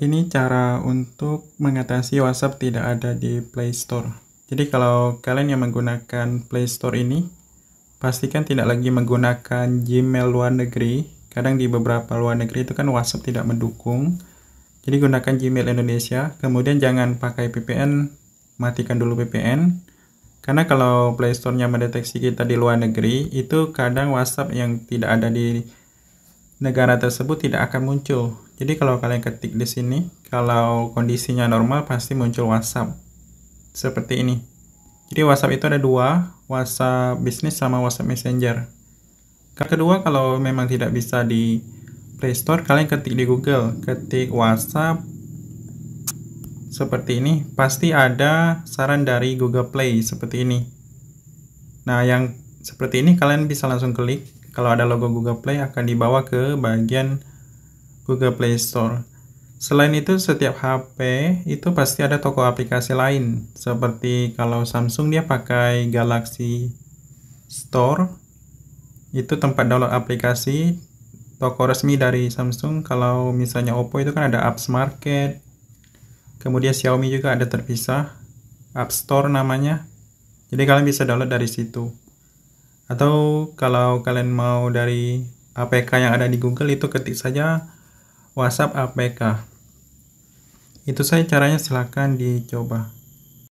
ini cara untuk mengatasi WhatsApp tidak ada di Play Store. Jadi kalau kalian yang menggunakan Play Store ini, pastikan tidak lagi menggunakan Gmail luar negeri. Kadang di beberapa luar negeri itu kan WhatsApp tidak mendukung. Jadi gunakan Gmail Indonesia, kemudian jangan pakai VPN, matikan dulu VPN. Karena kalau Play Store-nya mendeteksi kita di luar negeri, itu kadang WhatsApp yang tidak ada di negara tersebut tidak akan muncul. Jadi kalau kalian ketik di sini, kalau kondisinya normal pasti muncul WhatsApp. Seperti ini. Jadi WhatsApp itu ada dua, WhatsApp bisnis sama WhatsApp Messenger. Kedua, kalau memang tidak bisa di Play Store, kalian ketik di Google, ketik WhatsApp seperti ini, pasti ada saran dari Google Play seperti ini. Nah, yang seperti ini kalian bisa langsung klik. Kalau ada logo Google Play akan dibawa ke bagian Google Play Store. Selain itu, setiap HP itu pasti ada toko aplikasi lain. Seperti kalau Samsung dia pakai Galaxy Store, itu tempat download aplikasi toko resmi dari Samsung. Kalau misalnya Oppo itu kan ada Apps Market. Kemudian Xiaomi juga ada terpisah, App Store namanya. Jadi kalian bisa download dari situ. Atau kalau kalian mau dari APK yang ada di Google itu ketik saja WhatsApp APK. Itu saya caranya silahkan dicoba.